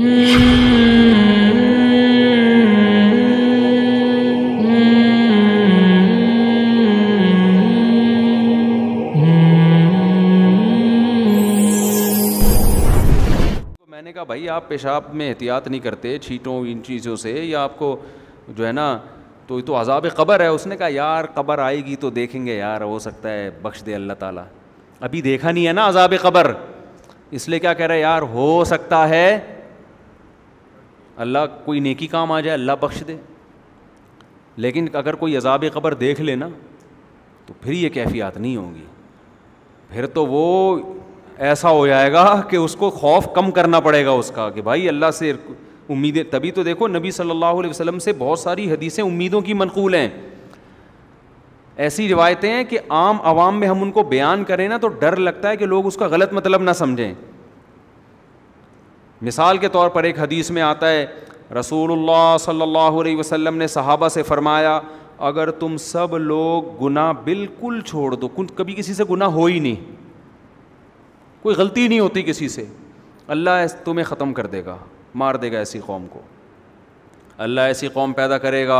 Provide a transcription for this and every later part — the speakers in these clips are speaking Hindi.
तो मैंने कहा भाई आप पेशाब में एहतियात नहीं करते छीटों इन चीज़ों से या आपको जो है ना तो ये तो अजाब कबर है उसने कहा यार कबर आएगी तो देखेंगे यार हो सकता है बख्श दे अल्लाह ताला अभी देखा नहीं है ना अजाब कबर इसलिए क्या कह रहा है यार हो सकता है अल्लाह कोई नेकी काम आ जाए अल्लाह बख्श दे लेकिन अगर कोई अजाब कबर देख लेना तो फिर ये कैफियत नहीं होगी फिर तो वो ऐसा हो जाएगा कि उसको खौफ कम करना पड़ेगा उसका कि भाई अल्लाह से उम्मीदें तभी तो देखो नबी सल्लल्लाहु अलैहि वसल्लम से बहुत सारी हदीसें उम्मीदों की मनकूल हैं ऐसी रिवायतें हैं कि आम आवाम में हम उनको बयान करें ना तो डर लगता है कि लोग उसका गलत मतलब ना समझें मिसाल के तौर पर एक हदीस में आता है रसूलुल्लाह सल्लल्लाहु अलैहि वसल्लम ने सहाबा से फरमाया अगर तुम सब लोग गुनाह बिल्कुल छोड़ दो कभी किसी से गुनाह हो ही नहीं कोई गलती नहीं होती किसी से अल्लाह तुम्हें ख़त्म कर देगा मार देगा ऐसी कौम को अल्लाह ऐसी कौम पैदा करेगा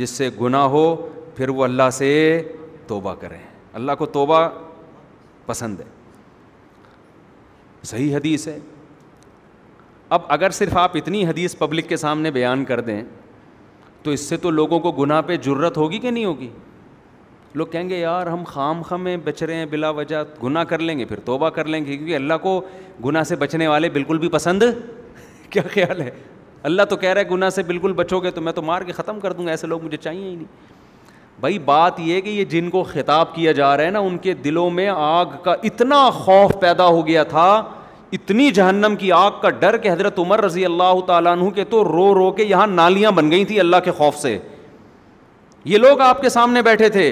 जिससे गुनाह हो फिर वो अल्लाह से तोबा करें अल्लाह को तोबा पसंद है सही हदीस है अब अगर सिर्फ आप इतनी हदीस पब्लिक के सामने बयान कर दें तो इससे तो लोगों को गुनाह पे जुर्रत होगी कि नहीं होगी लोग कहेंगे यार हम खाम खमे बच रहे हैं बिला वजह गुनाह कर लेंगे फिर तोबा कर लेंगे क्योंकि अल्लाह को गुनाह से बचने वाले बिल्कुल भी पसंद क्या ख्याल है अल्लाह तो कह रहा है गुनाह से बिल्कुल बचोगे तो मैं तो मार के ख़त्म कर दूँगा ऐसे लोग मुझे चाहिए ही नहीं भाई बात यह कि ये जिनको खिताब किया जा रहा है ना उनके दिलों में आग का इतना खौफ पैदा हो गया था इतनी जहन्नम की आग का डर कि हज़रत उमर रज़ी अल्लाह तु के तो रो रो के यहाँ नालियाँ बन गई थी अल्लाह के खौफ से ये लोग आपके सामने बैठे थे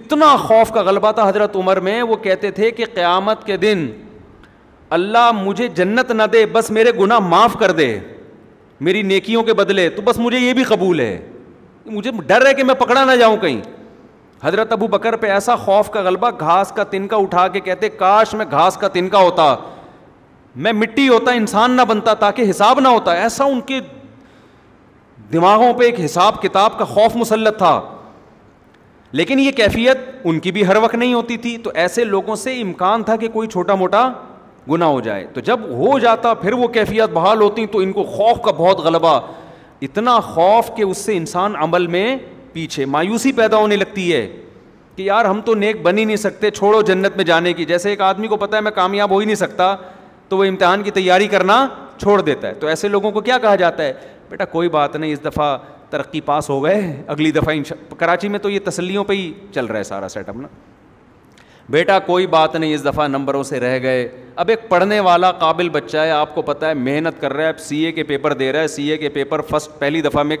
इतना खौफ का गलबा था हज़रत उमर में वो कहते थे कि क़्यामत के दिन अल्लाह मुझे जन्नत न दे बस मेरे गुनाह माफ़ कर दे मेरी नेकियों के बदले तो बस मुझे ये भी कबूल है मुझे डर है कि मैं पकड़ा ना जाऊँ कहीं हजरत अबू बकर पे ऐसा खौफ का गलबा घास का तिनका उठा के कहते काश में घास का तिनका होता मैं मिट्टी होता इंसान ना बनता ताकि हिसाब ना होता ऐसा उनके दिमागों पर एक हिसाब किताब का खौफ मुसलत था लेकिन यह कैफियत उनकी भी हर वक्त नहीं होती थी तो ऐसे लोगों से इम्कान था कि कोई छोटा मोटा गुना हो जाए तो जब हो जाता फिर वो कैफियत बहाल होती तो इनको खौफ का बहुत गलबा इतना खौफ कि उससे इंसान अमल में पीछे मायूसी पैदा होने लगती है कि यार हम तो नेक बन ही नहीं सकते छोड़ो जन्नत में जाने की जैसे एक आदमी को पता है मैं कामयाब हो ही नहीं सकता तो वह इम्तहान की तैयारी करना छोड़ देता है तो ऐसे लोगों को क्या कहा जाता है बेटा कोई बात नहीं इस दफ़ा तरक्की पास हो गए अगली दफ़ा इन कराची में तो ये तसलियों पर ही चल रहा है सारा सेटअप ना बेटा कोई बात नहीं इस दफ़ा नंबरों से रह गए अब एक पढ़ने वाला काबिल बच्चा है आपको पता है मेहनत कर रहा है सीए के पेपर दे रहा है सीए के पेपर फर्स्ट पहली दफ़ा में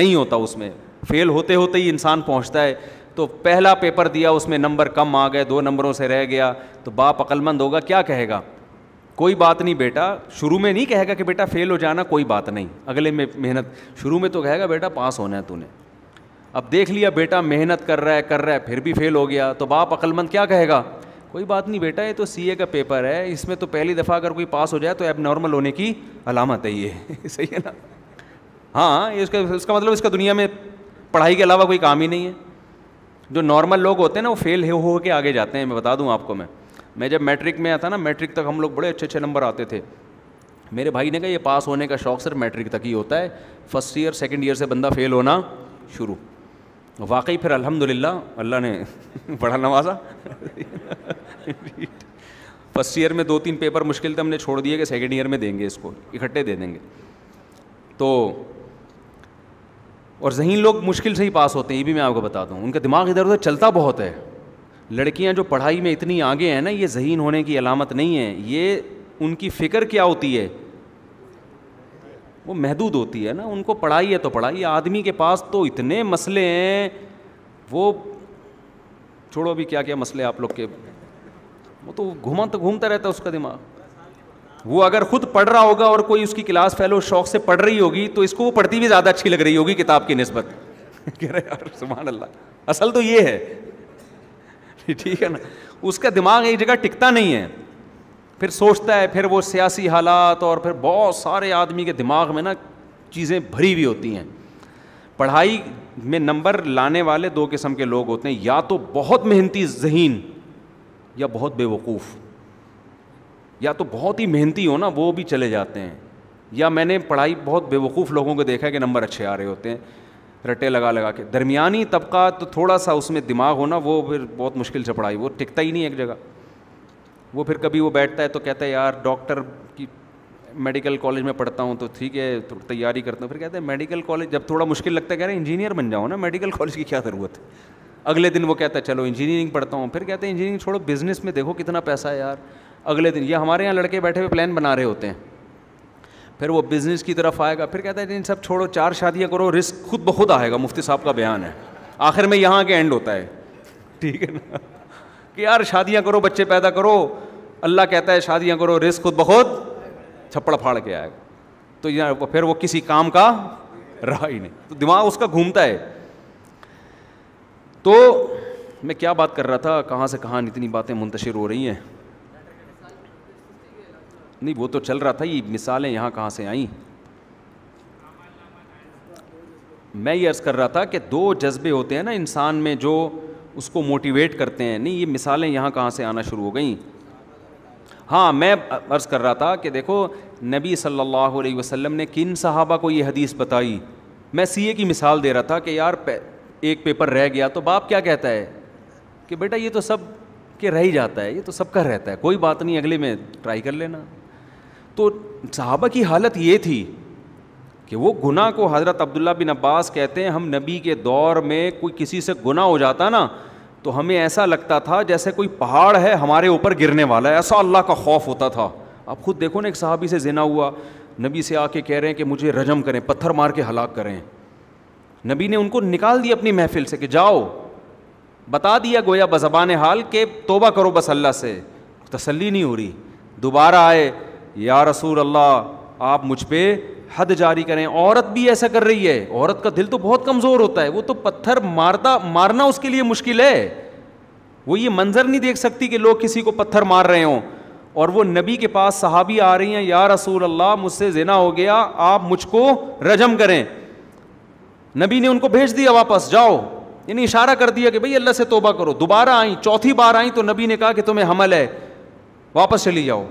नहीं होता उसमें फेल होते होते ही इंसान पहुंचता है तो पहला पेपर दिया उसमें नंबर कम आ गए दो नंबरों से रह गया तो बाप अकलमंद होगा क्या कहेगा कोई बात नहीं बेटा शुरू में नहीं कहेगा कि बेटा फेल हो जाना कोई बात नहीं अगले में मेहनत शुरू में तो कहेगा बेटा पास होना है तूने अब देख लिया बेटा मेहनत कर रहा है कर रहा है फिर भी फेल हो गया तो बाप अकलमंद क्या कहेगा कोई बात नहीं बेटा ये तो सीए का पेपर है इसमें तो पहली दफ़ा अगर कोई पास हो जाए तो एब नॉर्मल होने की अलामत है ये सही है ना हाँ ये उसका उसका मतलब इसका दुनिया में पढ़ाई के अलावा कोई काम ही नहीं है जो नॉर्मल लोग होते हैं ना वो फेल हो हो के आगे जाते हैं मैं बता दूँ आपको मैं मैं जब मैट्रिक में आता ना मैट्रिक तक हम लोग बड़े अच्छे अच्छे नंबर आते थे मेरे भाई ने कहा ये पास होने का शौक सिर्फ मैट्रिक तक ही होता है फर्स्ट ईयर सेकेंड ईयर से बंदा फेल होना शुरू वाकई फिर अल्हम्दुलिल्लाह अल्लाह ने बड़ा नवाजा फर्स्ट ईयर में दो तीन पेपर मुश्किल थे हमने छोड़ दिए कि सेकेंड ईयर में देंगे इसको इकट्ठे दे देंगे तो और जहीन लोग मुश्किल से ही पास होते हैं ये भी मैं आपको बता दूँ उनका दिमाग इधर उधर चलता बहुत है लड़कियाँ जो पढ़ाई में इतनी आगे हैं ना ये जहीन होने की अलामत नहीं है ये उनकी फ़िक्र क्या होती है वो महदूद होती है ना उनको पढ़ाई है तो पढ़ाई आदमी के पास तो इतने मसले हैं वो छोड़ो भी क्या क्या मसले आप लोग के वो तो घूमा तो घूमता रहता है उसका दिमाग वो अगर खुद पढ़ रहा होगा और कोई उसकी क्लास फेलो शौक से पढ़ रही होगी तो इसको वो पढ़ती भी ज़्यादा अच्छी लग रही होगी किताब की नस्बत कह रहे यार सुबहान अल्लाह असल तो ये है ठीक है ना उसका दिमाग एक जगह टिकता नहीं है फिर सोचता है फिर वो सियासी हालात और फिर बहुत सारे आदमी के दिमाग में ना चीज़ें भरी हुई होती हैं पढ़ाई में नंबर लाने वाले दो किस्म के लोग होते हैं या तो बहुत मेहनती जहीन या बहुत बेवकूफ़ या तो बहुत ही मेहनती हो ना वो भी चले जाते हैं या मैंने पढ़ाई बहुत बेवकूफ़ लोगों को देखा है कि नंबर अच्छे आ रहे होते हैं रटे लगा लगा के दरमियानी तबका तो थोड़ा सा उसमें दिमाग होना वो फिर बहुत मुश्किल से पढ़ाई वो टिकता ही नहीं एक जगह वो फिर कभी वो बैठता है तो कहता है यार डॉक्टर की मेडिकल कॉलेज में पढ़ता हूँ तो ठीक है थोड़ी तैयारी करता हूँ फिर कहते हैं मेडिकल कॉलेज जब थोड़ा मुश्किल लगता है कह रहे हैं इंजीनियर बन जाओ ना मेडिकल कॉलेज की क्या ज़रूरत है अगले दिन वो कहता है चलो इंजीनियरिंग पढ़ता हूँ फिर कहते हैं इंजीनियरिंग छोड़ो बिज़नेस में देखो कितना पैसा है यार अगले दिन या हमारे यहाँ लड़के बैठे हुए प्लान बना रहे होते हैं फिर वो बिज़नेस की तरफ आएगा फिर कहता है इन सब छोड़ो चार शादियाँ करो रिस्क खुद ब खुद आएगा मुफ्ती साहब का बयान है आखिर में यहाँ के एंड होता है ठीक है ना कि यार शादियाँ करो बच्चे पैदा करो अल्लाह कहता है शादियाँ करो रिस्क खुद ब खुद छप्पड़ फाड़ के आएगा तो यार फिर वो किसी काम का रहा ही नहीं तो दिमाग उसका घूमता है तो मैं क्या बात कर रहा था कहाँ से कहाँ इतनी बातें मुंतशिर हो रही हैं नहीं वो तो चल रहा था ये मिसालें यहाँ कहाँ से आई मैं ये अर्ज़ कर रहा था कि दो जज्बे होते हैं ना इंसान में जो उसको मोटिवेट करते हैं नहीं ये मिसालें यहाँ कहाँ से आना शुरू हो गई हाँ मैं अर्ज़ कर रहा था कि देखो नबी सल्लल्लाहु अलैहि वसल्लम ने किन सहाबा को ये हदीस बताई मैं सीए की मिसाल दे रहा था कि यार पे, एक पेपर रह गया तो बाप क्या कहता है कि बेटा ये तो सब के रह ही जाता है ये तो सबका रहता है कोई बात नहीं अगले में ट्राई कर लेना तो साहबा की हालत ये थी कि वो गुनाह को हज़रत अब्दुल्ला बिन अब्बास कहते हैं हम नबी के दौर में कोई किसी से गुना हो जाता ना तो हमें ऐसा लगता था जैसे कोई पहाड़ है हमारे ऊपर गिरने वाला है ऐसा अल्लाह का खौफ होता था आप खुद देखो ना एक साहबी से जिना हुआ नबी से आके कह रहे हैं कि मुझे रजम करें पत्थर मार के हलाक करें नबी ने उनको निकाल दिया अपनी महफिल से कि जाओ बता दिया गोया बजबान हाल के तोबा करो बस अल्लाह से तसली नहीं हो रही दोबारा आए या रसूल अल्लाह आप मुझ पर हद जारी करें औरत भी ऐसा कर रही है औरत का दिल तो बहुत कमज़ोर होता है वो तो पत्थर मारता मारना उसके लिए मुश्किल है वो ये मंज़र नहीं देख सकती कि लोग किसी को पत्थर मार रहे हों और वो नबी के पास सहाबी आ रही हैं या रसूल अल्लाह मुझसे जिना हो गया आप मुझको रजम करें नबी ने उनको भेज दिया वापस जाओ यानी इशारा कर दिया कि भाई अल्लाह से तोबा करो दोबारा आई चौथी बार आई तो नबी ने कहा कि तुम्हें हमल है वापस चली जाओ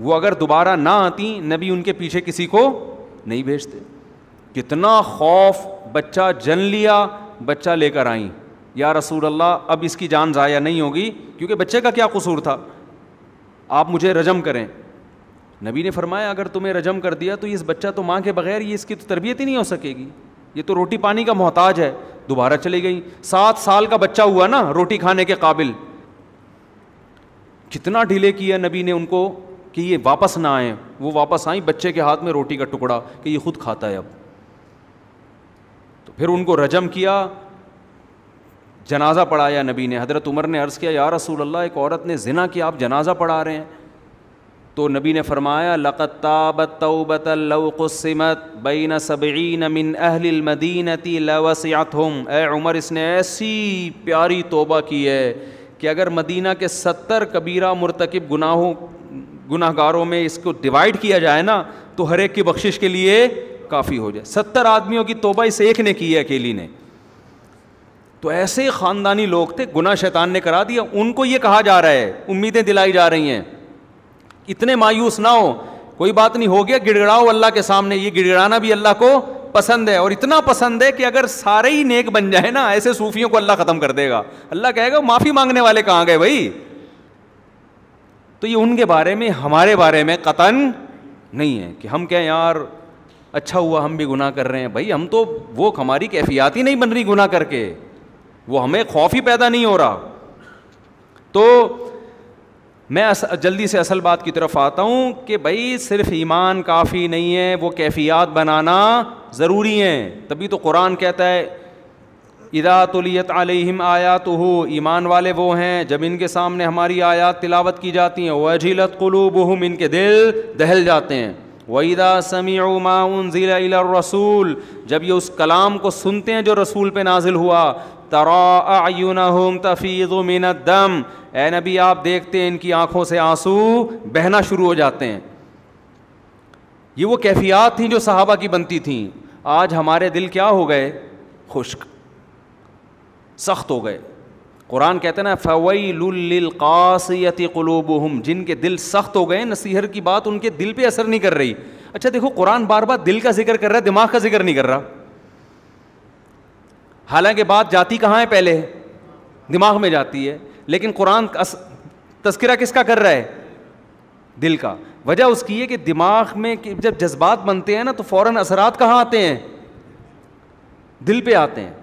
वो अगर दोबारा ना आती नबी उनके पीछे किसी को नहीं भेजते कितना खौफ बच्चा जन लिया बच्चा लेकर आई या रसूल अल्लाह अब इसकी जान ज़ाया नहीं होगी क्योंकि बच्चे का क्या कसूर था आप मुझे रजम करें नबी ने फरमाया अगर तुम्हें रजम कर दिया तो इस बच्चा तो माँ के बगैर ये इसकी तो तरबियत ही नहीं हो सकेगी ये तो रोटी पानी का मोहताज है दोबारा चली गई सात साल का बच्चा हुआ ना रोटी खाने के काबिल कितना ढीले किया नबी ने उनको कि ये वापस ना आए वो वापस आई बच्चे के हाथ में रोटी का टुकड़ा कि ये खुद खाता है अब तो फिर उनको रजम किया जनाजा पढ़ाया नबी ने हज़रत उमर ने अर्ज़ किया या रसूल अल्लाह एक औरत ने जिना किया आप जनाजा पढ़ा रहे हैं तो नबी ने फरमाया लकताबतबतलमत बैन सबीन मिन अहलमदीनती लवसियात उमर इसने ऐसी प्यारी तोबा की है कि अगर मदीना के सत्तर कबीरा मरतकब गुनाहों गुनाहगारों में इसको डिवाइड किया जाए ना तो हर एक की बख्शिश के लिए काफ़ी हो जाए सत्तर आदमियों की तोबा इस एक ने की है अकेली ने तो ऐसे ख़ानदानी लोग थे गुना शैतान ने करा दिया उनको ये कहा जा रहा है उम्मीदें दिलाई जा रही हैं इतने मायूस ना हो कोई बात नहीं हो गया गिड़गड़ाओ अल्लाह के सामने ये गिड़गड़ाना भी अल्लाह को पसंद है और इतना पसंद है कि अगर सारे ही नेक बन जाए ना ऐसे सूफियों को अल्लाह ख़त्म कर देगा अल्लाह कहेगा माफ़ी मांगने वाले कहाँ गए भाई तो ये उनके बारे में हमारे बारे में कतन नहीं है कि हम क्या यार अच्छा हुआ हम भी गुनाह कर रहे हैं भाई हम तो वो हमारी कैफियात ही नहीं बन रही गुनाह करके वो हमें खौफ ही पैदा नहीं हो रहा तो मैं अस, जल्दी से असल बात की तरफ आता हूँ कि भाई सिर्फ ईमान काफ़ी नहीं है वो कैफियात बनाना ज़रूरी हैं तभी तो कुरान कहता है इदा तुलियत अलैहिम आयात हो ईमान वाले वो हैं जब इनके सामने हमारी आयात तिलावत की जाती हैं वह वजीलत कलूबहम इनके दिल दहल जाते हैं वहीदा समी माउन ज़ीला रसूल जब ये उस कलाम को सुनते हैं जो रसूल पर नाजिल हुआ तरायुनहम तफीज़ मिनत दम ए नबी आप देखते हैं इनकी आँखों से आंसू बहना शुरू हो जाते हैं ये वो कैफियात थी जो सहाबा की बनती थी आज हमारे दिल क्या हो गए खुश्क सख्त हो गए कुरान कहते हैं ना फ़वैलकासियत कलूब हम जिनके दिल सख्त हो गए नसीहर की बात उनके दिल पर असर नहीं कर रही अच्छा देखो कुरान बार बार दिल का जिक्र कर रहा है दिमाग का जिक्र नहीं कर रहा हालांकि बात जाती कहाँ है पहले दिमाग में जाती है लेकिन कुरान तस्करा किसका कर रहा है दिल का वजह उसकी है कि दिमाग में जब जज्बात बनते हैं ना तो फ़ौर असरात कहाँ आते हैं दिल पर आते हैं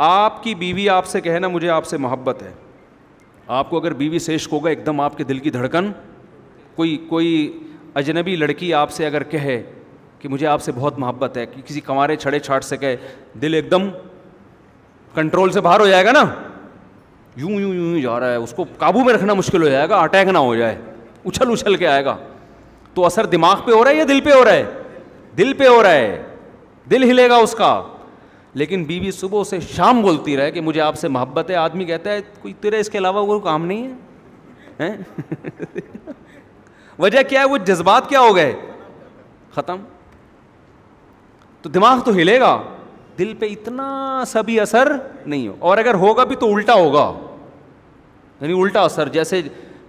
आपकी बीवी आपसे कहे ना मुझे आपसे मोहब्बत है आपको अगर बीवी से इश्क होगा एकदम आपके दिल की धड़कन कोई कोई अजनबी लड़की आपसे अगर कहे कि मुझे आपसे बहुत मोहब्बत है कि किसी कमारे छड़े छाट से कहे दिल एकदम कंट्रोल से बाहर हो जाएगा ना यूं यूं यूं यूं जा रहा है उसको काबू में रखना मुश्किल हो जाएगा अटैक ना हो जाए उछल उछल के आएगा तो असर दिमाग पर हो रहा है या दिल पर हो रहा है दिल पर हो रहा है दिल हिलेगा उसका लेकिन बीवी सुबह से शाम बोलती रहे कि मुझे आपसे मोहब्बत है आदमी कहता है कोई तेरे इसके अलावा वो काम नहीं है, है? वजह क्या है वो जज्बात क्या हो गए ख़त्म तो दिमाग तो हिलेगा दिल पे इतना सा भी असर नहीं हो और अगर होगा भी तो उल्टा होगा यानी उल्टा असर जैसे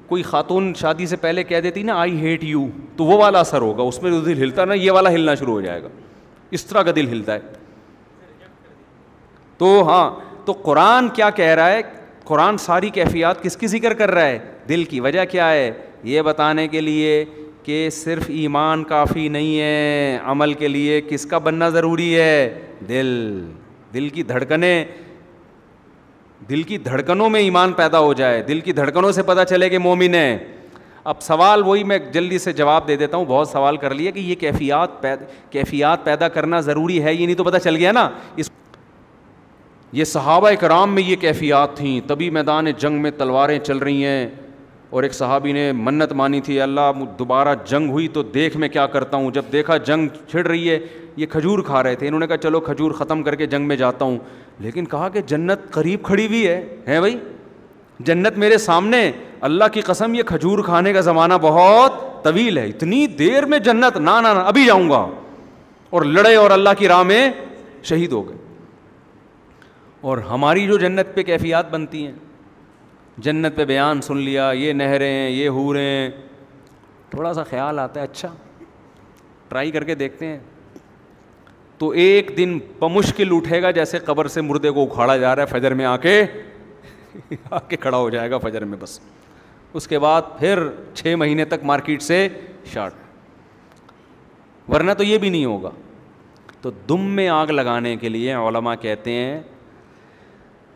कोई खातून शादी से पहले कह देती ना आई हेट यू तो वो वाला असर होगा उसमें जो तो दिल हिलता ना ये वाला हिलना शुरू हो जाएगा इस तरह का दिल हिलता है तो हाँ तो कुरान क्या कह रहा है कुरान सारी कैफियत किसकी जिक्र कर रहा है दिल की वजह क्या है ये बताने के लिए कि सिर्फ ईमान काफ़ी नहीं है अमल के लिए किसका बनना ज़रूरी है दिल दिल की धड़कने दिल की धड़कनों में ईमान पैदा हो जाए दिल की धड़कनों से पता चले कि मोमिन है अब सवाल वही मैं जल्दी से जवाब दे देता हूँ बहुत सवाल कर लिया कि ये कैफियात पैद कैफियत पैदा करना ज़रूरी है ये नहीं तो पता चल गया ना इस ये सहाबा कराम में ये कैफियात थी तभी मैदान जंग में तलवारें चल रही हैं और एक सहाबी ने मन्नत मानी थी अल्लाह दोबारा जंग हुई तो देख मैं क्या करता हूँ जब देखा जंग छिड़ रही है ये खजूर खा रहे थे इन्होंने कहा चलो खजूर ख़त्म करके जंग में जाता हूँ लेकिन कहा कि जन्नत करीब खड़ी हुई है हैं भाई जन्नत मेरे सामने अल्लाह की कसम ये खजूर खाने का ज़माना बहुत तवील है इतनी देर में जन्नत ना ना ना अभी जाऊँगा और लड़े और अल्लाह की राह में शहीद हो गए और हमारी जो जन्नत पे कैफियात बनती हैं जन्नत पे बयान सुन लिया ये नहरें हैं ये हूरें हैं थोड़ा सा ख्याल आता है अच्छा ट्राई करके देखते हैं तो एक दिन बमुश्किल उठेगा जैसे कब्र से मुर्दे को उखाड़ा जा रहा है फजर में आके आके खड़ा हो जाएगा फजर में बस उसके बाद फिर छः महीने तक मार्केट से शार्ट वरना तो ये भी नहीं होगा तो दुम में आग लगाने के लिए कहते हैं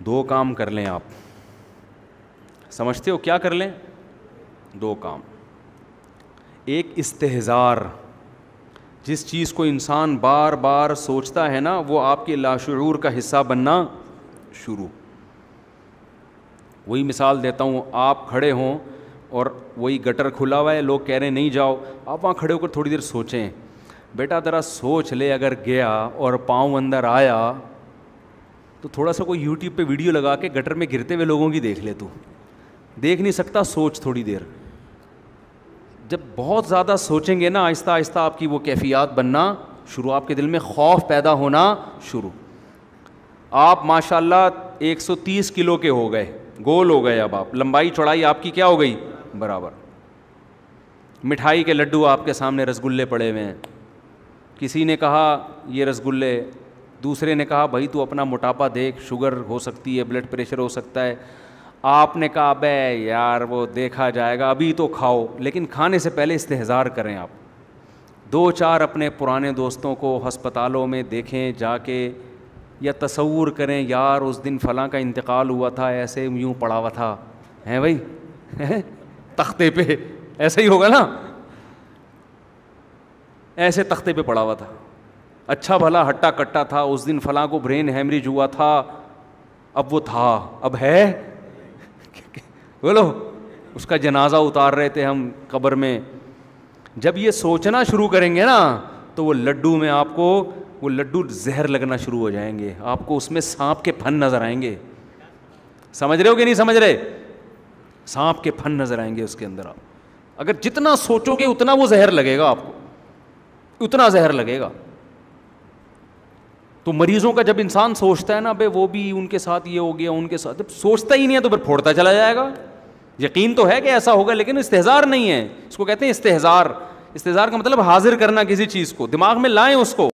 दो काम कर लें आप समझते हो क्या कर लें दो काम एक इस्तेजार जिस चीज़ को इंसान बार बार सोचता है ना वो आपके लाशूर का हिस्सा बनना शुरू वही मिसाल देता हूँ आप खड़े हों और वही गटर खुला हुआ है लोग कह रहे नहीं जाओ आप वहाँ खड़े होकर थोड़ी देर सोचें बेटा ज़रा सोच ले अगर गया और पाँव अंदर आया तो थोड़ा सा कोई यूट्यूब पे वीडियो लगा के गटर में गिरते हुए लोगों की देख ले तू देख नहीं सकता सोच थोड़ी देर जब बहुत ज़्यादा सोचेंगे ना आहिस्ता आहिस्ता आपकी वो कैफियात बनना शुरू आपके दिल में खौफ पैदा होना शुरू आप माशाल्लाह 130 किलो के हो गए गोल हो गए अब आप लंबाई चौड़ाई आपकी क्या हो गई बराबर मिठाई के लड्डू आपके सामने रसगुल्ले पड़े हुए हैं किसी ने कहा ये रसगुल्ले दूसरे ने कहा भाई तू अपना मोटापा देख शुगर हो सकती है ब्लड प्रेशर हो सकता है आपने कहा अब यार वो देखा जाएगा अभी तो खाओ लेकिन खाने से पहले इस्तेजार करें आप दो चार अपने पुराने दोस्तों को हस्पतालों में देखें जाके या तस्वूर करें यार उस दिन फ़लां का इंतकाल हुआ था ऐसे यूँ पड़ा हुआ था हैं भाई है? तख्ते पे ऐसे ही होगा ना ऐसे तख्ते पे पड़ा हुआ था अच्छा भला हट्टा कट्टा था उस दिन फलां को ब्रेन हैमरेज हुआ था अब वो था अब है बोलो उसका जनाजा उतार रहे थे हम कब्र में जब ये सोचना शुरू करेंगे ना तो वो लड्डू में आपको वो लड्डू जहर लगना शुरू हो जाएंगे आपको उसमें सांप के फन नज़र आएंगे समझ रहे हो कि नहीं समझ रहे सांप के फन नज़र आएंगे उसके अंदर आप अगर जितना सोचोगे उतना वो जहर लगेगा आपको उतना जहर लगेगा तो मरीजों का जब इंसान सोचता है ना भाई वो भी उनके साथ ये हो गया उनके साथ जब सोचता ही नहीं है तो फिर फोड़ता चला जाएगा यकीन तो है कि ऐसा होगा लेकिन इस्तेजार नहीं है इसको कहते हैं इस्तेजार इस्तेजार का मतलब हाजिर करना किसी चीज़ को दिमाग में लाएं उसको